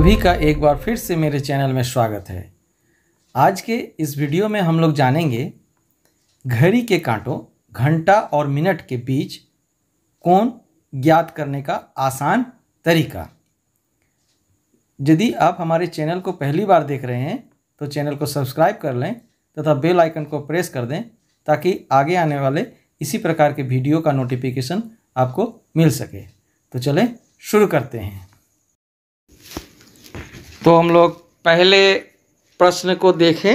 सभी का एक बार फिर से मेरे चैनल में स्वागत है आज के इस वीडियो में हम लोग जानेंगे घड़ी के कांटों घंटा और मिनट के बीच कौन ज्ञात करने का आसान तरीका यदि आप हमारे चैनल को पहली बार देख रहे हैं तो चैनल को सब्सक्राइब कर लें तथा बेल आइकन को प्रेस कर दें ताकि आगे आने वाले इसी प्रकार के वीडियो का नोटिफिकेशन आपको मिल सके तो चलें शुरू करते हैं तो हम लोग पहले प्रश्न को देखें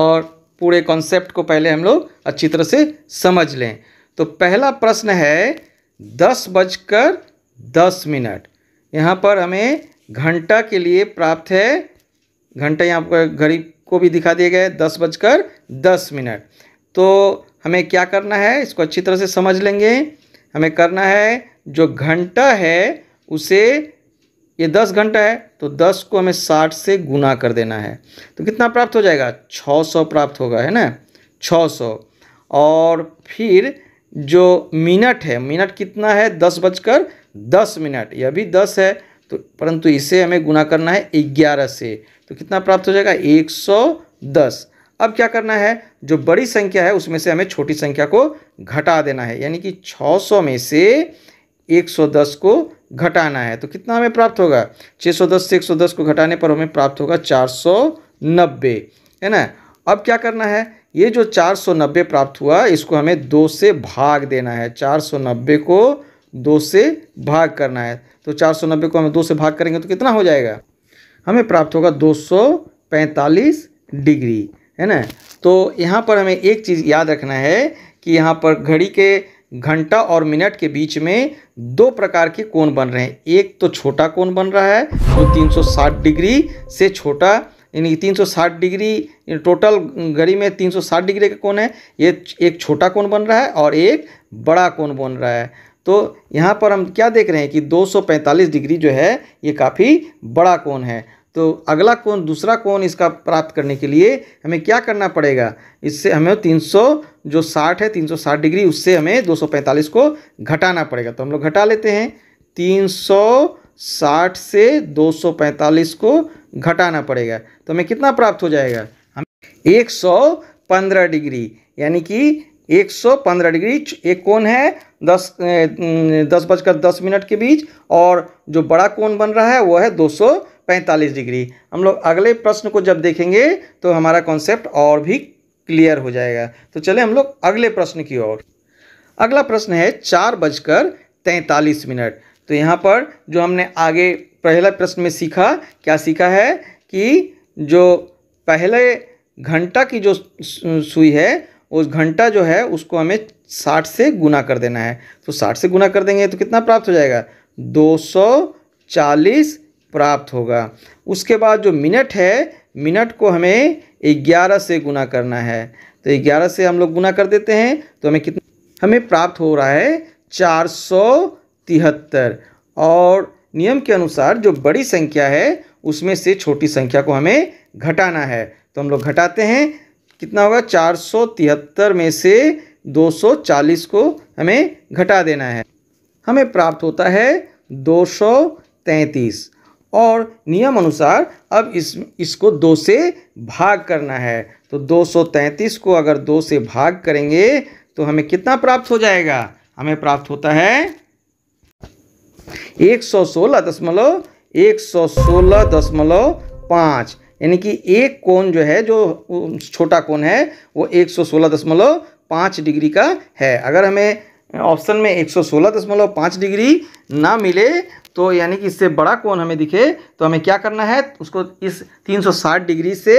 और पूरे कॉन्सेप्ट को पहले हम लोग अच्छी तरह से समझ लें तो पहला प्रश्न है दस बजकर दस मिनट यहाँ पर हमें घंटा के लिए प्राप्त है घंटा यहाँ पर घड़ी को भी दिखा दिया गया है दस बजकर दस मिनट तो हमें क्या करना है इसको अच्छी तरह से समझ लेंगे हमें करना है जो घंटा है उसे ये दस घंटा है तो दस को हमें साठ से गुना कर देना है तो कितना प्राप्त हो जाएगा छः सौ प्राप्त होगा है ना छः सौ और फिर जो मिनट है मिनट कितना है दस बजकर दस मिनट यह भी दस है तो परंतु इसे हमें गुना करना है ग्यारह से तो कितना प्राप्त हो जाएगा एक सौ दस अब क्या करना है जो बड़ी संख्या है उसमें से हमें छोटी संख्या को घटा देना है यानी कि सौ में से 110 को घटाना है तो कितना हमें प्राप्त होगा 610 से 110 को घटाने पर हमें प्राप्त होगा 490 है ना अब क्या करना है ये जो 490 प्राप्त हुआ इसको हमें दो से भाग देना है 490 को दो से भाग करना है तो 490 को हमें दो से भाग करेंगे तो कितना हो जाएगा हमें प्राप्त होगा 245 डिग्री है ना तो यहाँ पर हमें एक चीज़ याद रखना है कि यहाँ पर घड़ी के घंटा और मिनट के बीच में दो प्रकार के कोण बन रहे हैं एक तो छोटा कोण बन रहा है जो तो 360 डिग्री से छोटा यानी 360 डिग्री टोटल घड़ी में 360 डिग्री का कोण है ये एक छोटा कोण बन रहा है और एक बड़ा कोण बन रहा है तो यहाँ पर हम क्या देख रहे हैं कि 245 डिग्री जो है ये काफ़ी बड़ा कोण है तो अगला कौन दूसरा कौन इसका प्राप्त करने के लिए हमें क्या करना पड़ेगा इससे हमें 300 जो 60 है 360 डिग्री उससे हमें 245 को घटाना पड़ेगा तो हम लोग घटा लेते हैं 360 से 245 को घटाना पड़ेगा तो हमें कितना प्राप्त हो जाएगा हम 115 डिग्री यानी कि 115 डिग्री एक कोण है दस दस बजकर दस मिनट के बीच और जो बड़ा कोण बन रहा है वो है सौ पैंतालीस डिग्री हम लोग अगले प्रश्न को जब देखेंगे तो हमारा कॉन्सेप्ट और भी क्लियर हो जाएगा तो चले हम लोग अगले प्रश्न की ओर अगला प्रश्न है चार बजकर तैंतालीस मिनट तो यहाँ पर जो हमने आगे पहला प्रश्न में सीखा क्या सीखा है कि जो पहले घंटा की जो सुई है उस घंटा जो है उसको हमें साठ से गुना कर देना है तो साठ से गुना कर देंगे तो कितना प्राप्त हो जाएगा दो सौ चालीस प्राप्त होगा उसके बाद जो मिनट है मिनट को हमें ग्यारह से गुना करना है तो ग्यारह से हम लोग गुना कर देते हैं तो हमें कितना हमें प्राप्त हो रहा है चार सौ तिहत्तर और नियम के अनुसार जो बड़ी संख्या है उसमें से छोटी संख्या को हमें घटाना है तो हम लोग घटाते हैं कितना होगा चार सौ तिहत्तर में से दो सौ चालीस को हमें घटा देना है हमें प्राप्त होता है दो सौ तैंतीस और नियम अनुसार अब इस इसको दो से भाग करना है तो 233 को अगर दो से भाग करेंगे तो हमें कितना प्राप्त हो जाएगा हमें प्राप्त होता है एक सौ सोलह दशमलव एक सौ सोलह दशमलव पाँच यानी कि एक कोण जो है जो छोटा कोण है वो एक सौ सोलह दशमलव पाँच डिग्री का है अगर हमें ऑप्शन में एक सौ सोलह दशमलव पाँच डिग्री ना मिले तो यानी कि इससे बड़ा कोण हमें दिखे तो हमें क्या करना है उसको इस 360 डिग्री से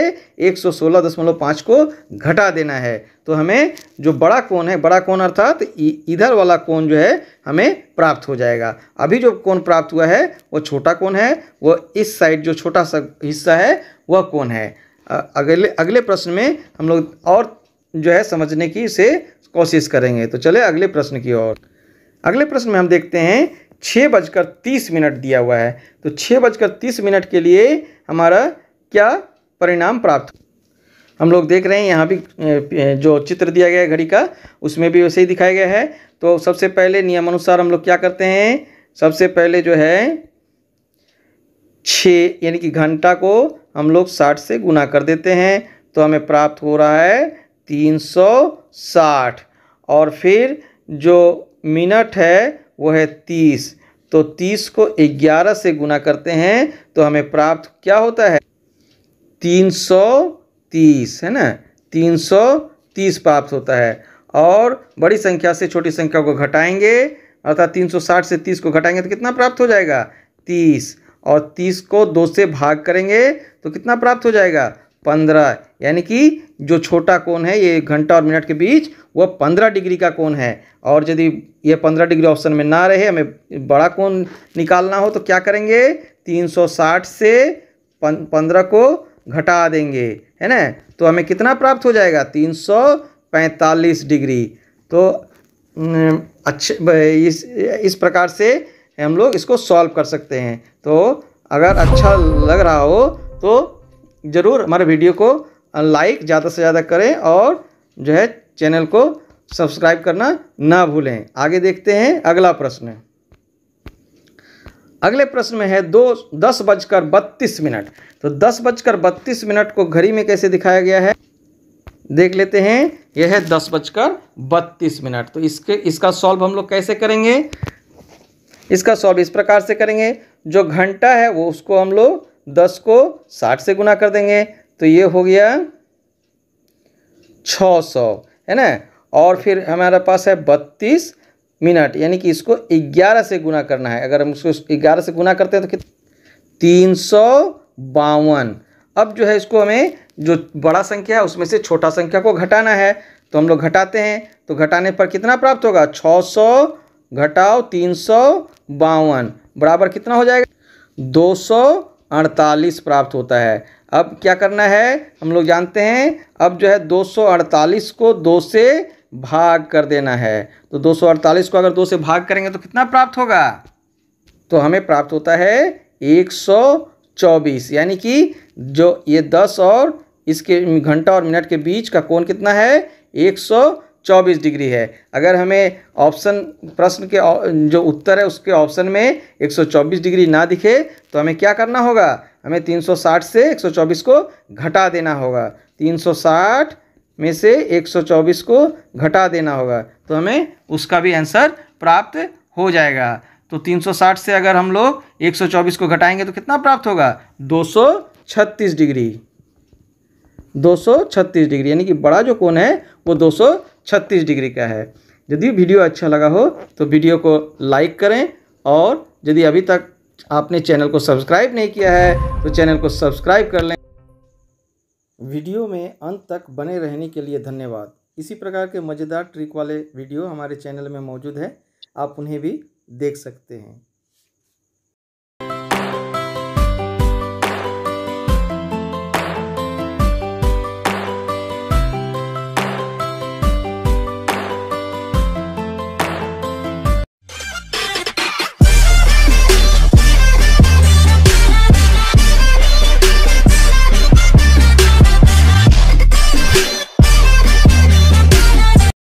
116.5 को घटा देना है तो हमें जो बड़ा कोण है बड़ा कोण अर्थात इधर वाला कोण जो है हमें प्राप्त हो जाएगा अभी जो कोण प्राप्त हुआ है वो छोटा कोण है वो इस साइड जो छोटा सा हिस्सा है वह कौन है अगले अगले प्रश्न में हम लोग और जो है समझने की इसे कोशिश करेंगे तो चले अगले प्रश्न की ओर अगले प्रश्न में हम देखते हैं छः बजकर तीस मिनट दिया हुआ है तो छः बजकर तीस मिनट के लिए हमारा क्या परिणाम प्राप्त हम लोग देख रहे हैं यहाँ भी जो चित्र दिया गया है घड़ी का उसमें भी वैसे ही दिखाया गया है तो सबसे पहले नियमानुसार हम लोग क्या करते हैं सबसे पहले जो है छः यानी कि घंटा को हम लोग साठ से गुना कर देते हैं तो हमें प्राप्त हो रहा है तीन सौ साठ और फिर जो मिनट है वो है तीस तो तीस को ग्यारह से गुना करते हैं तो हमें प्राप्त क्या होता है तीन सौ तीस है ना तीन सौ तीस प्राप्त होता है और बड़ी संख्या से छोटी संख्या को घटाएंगे अर्थात तीन सौ साठ से तीस को घटाएंगे तो कितना प्राप्त हो जाएगा तीस और तीस को दो से भाग करेंगे तो कितना प्राप्त हो जाएगा पंद्रह यानी कि जो छोटा कोण है ये घंटा और मिनट के बीच वह पंद्रह डिग्री का कोण है और यदि ये पंद्रह डिग्री ऑप्शन में ना रहे हमें बड़ा कोण निकालना हो तो क्या करेंगे तीन सौ साठ से पंद्रह को घटा देंगे है ना तो हमें कितना प्राप्त हो जाएगा तीन सौ पैंतालीस डिग्री तो अच्छे इस इस प्रकार से हम लोग इसको सॉल्व कर सकते हैं तो अगर अच्छा लग रहा हो तो ज़रूर हमारे वीडियो को लाइक ज़्यादा से ज़्यादा करें और जो है चैनल को सब्सक्राइब करना ना भूलें आगे देखते हैं अगला प्रश्न अगले प्रश्न में है दो दस बजकर बत्तीस मिनट तो दस बजकर बत्तीस मिनट को घड़ी में कैसे दिखाया गया है देख लेते हैं यह है दस बजकर बत्तीस मिनट तो इसके इसका सॉल्व हम लोग कैसे करेंगे इसका सॉल्व इस प्रकार से करेंगे जो घंटा है वो उसको हम लोग दस को साठ से गुना कर देंगे तो ये हो गया छः सौ है ना और फिर हमारे पास है बत्तीस मिनट यानी कि इसको ग्यारह से गुना करना है अगर हम इसको ग्यारह से गुना करते हैं तो कितना तीन सौ बावन अब जो है इसको हमें जो बड़ा संख्या है उसमें से छोटा संख्या को घटाना है तो हम लोग घटाते हैं तो घटाने पर कितना प्राप्त होगा सौ घटाओ तीन सौ बावन बराबर कितना हो जाएगा दो सौ अड़तालीस प्राप्त होता है अब क्या करना है हम लोग जानते हैं अब जो है दो सौ अड़तालीस को दो से भाग कर देना है तो दो सौ अड़तालीस को अगर दो से भाग करेंगे तो कितना प्राप्त होगा तो हमें प्राप्त होता है एक सौ चौबीस यानी कि जो ये दस और इसके घंटा और मिनट के बीच का कोण कितना है एक सौ चौबीस डिग्री है अगर हमें ऑप्शन प्रश्न के जो उत्तर है उसके ऑप्शन में 124 डिग्री ना दिखे तो हमें क्या करना होगा हमें 360 से 124 को घटा देना होगा 360 में से 124 को घटा देना होगा तो हमें उसका भी आंसर प्राप्त हो जाएगा तो 360 से अगर हम लोग 124 को घटाएंगे तो कितना प्राप्त होगा 236 डिग्री 236 डिग्री यानी कि बड़ा जो कोण है वो सौ छत्तीस डिग्री का है यदि वीडियो अच्छा लगा हो तो वीडियो को लाइक करें और यदि अभी तक आपने चैनल को सब्सक्राइब नहीं किया है तो चैनल को सब्सक्राइब कर लें वीडियो में अंत तक बने रहने के लिए धन्यवाद इसी प्रकार के मज़ेदार ट्रिक वाले वीडियो हमारे चैनल में मौजूद है आप उन्हें भी देख सकते हैं